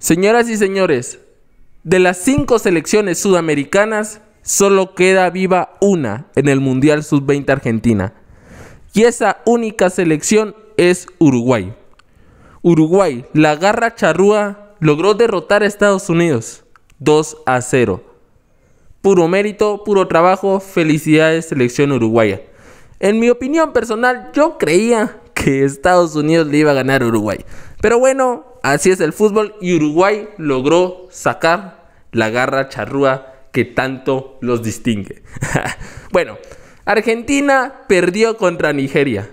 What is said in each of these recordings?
Señoras y señores, de las cinco selecciones sudamericanas, solo queda viva una en el Mundial Sub-20 Argentina. Y esa única selección es Uruguay. Uruguay, la garra charrúa, logró derrotar a Estados Unidos 2 a 0. Puro mérito, puro trabajo, felicidades selección uruguaya. En mi opinión personal, yo creía que Estados Unidos le iba a ganar a Uruguay. Pero bueno, Así es el fútbol y Uruguay logró sacar la garra charrúa que tanto los distingue. bueno, Argentina perdió contra Nigeria.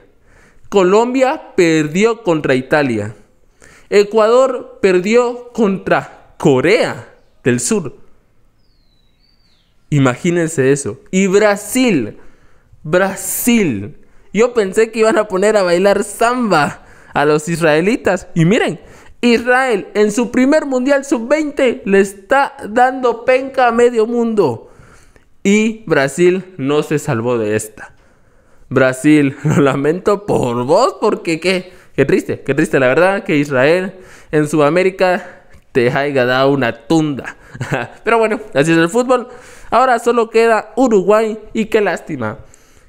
Colombia perdió contra Italia. Ecuador perdió contra Corea del Sur. Imagínense eso. Y Brasil. Brasil. Yo pensé que iban a poner a bailar samba a los israelitas. Y miren, Israel en su primer mundial sub-20 le está dando penca a medio mundo. Y Brasil no se salvó de esta. Brasil, lo lamento por vos, porque qué, qué triste, qué triste la verdad que Israel en Sudamérica te haya dado una tunda. Pero bueno, así es el fútbol. Ahora solo queda Uruguay y qué lástima.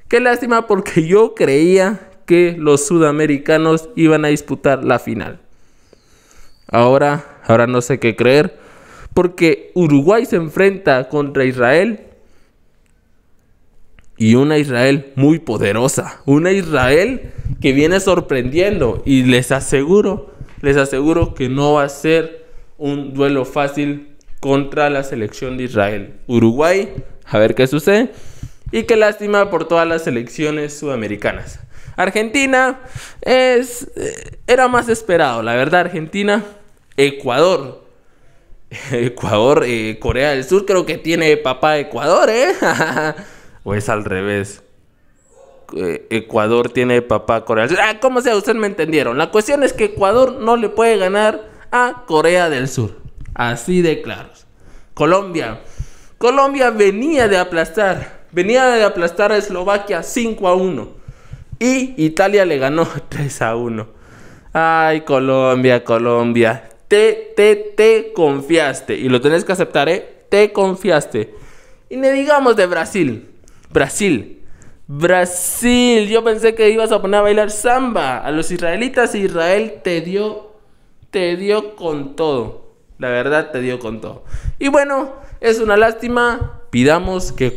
Qué lástima porque yo creía que los sudamericanos iban a disputar la final. Ahora, ahora no sé qué creer, porque Uruguay se enfrenta contra Israel y una Israel muy poderosa, una Israel que viene sorprendiendo y les aseguro, les aseguro que no va a ser un duelo fácil contra la selección de Israel. Uruguay, a ver qué sucede. Y qué lástima por todas las selecciones sudamericanas. Argentina es, eh, era más esperado, la verdad, Argentina Ecuador. Ecuador, eh, Corea del Sur, creo que tiene papá Ecuador, ¿eh? o es al revés. Eh, Ecuador tiene papá Corea del Sur. Ah, como sea, ustedes me entendieron. La cuestión es que Ecuador no le puede ganar a Corea del Sur. Así de claros. Colombia. Colombia venía de aplastar. Venía de aplastar a Eslovaquia 5 a 1. Y Italia le ganó 3 a 1. Ay, Colombia, Colombia. Te, te, te confiaste. Y lo tenés que aceptar, ¿eh? Te confiaste. Y no digamos de Brasil. Brasil. Brasil. Yo pensé que ibas a poner a bailar samba. A los israelitas, Israel te dio. Te dio con todo. La verdad, te dio con todo. Y bueno, es una lástima. Pidamos que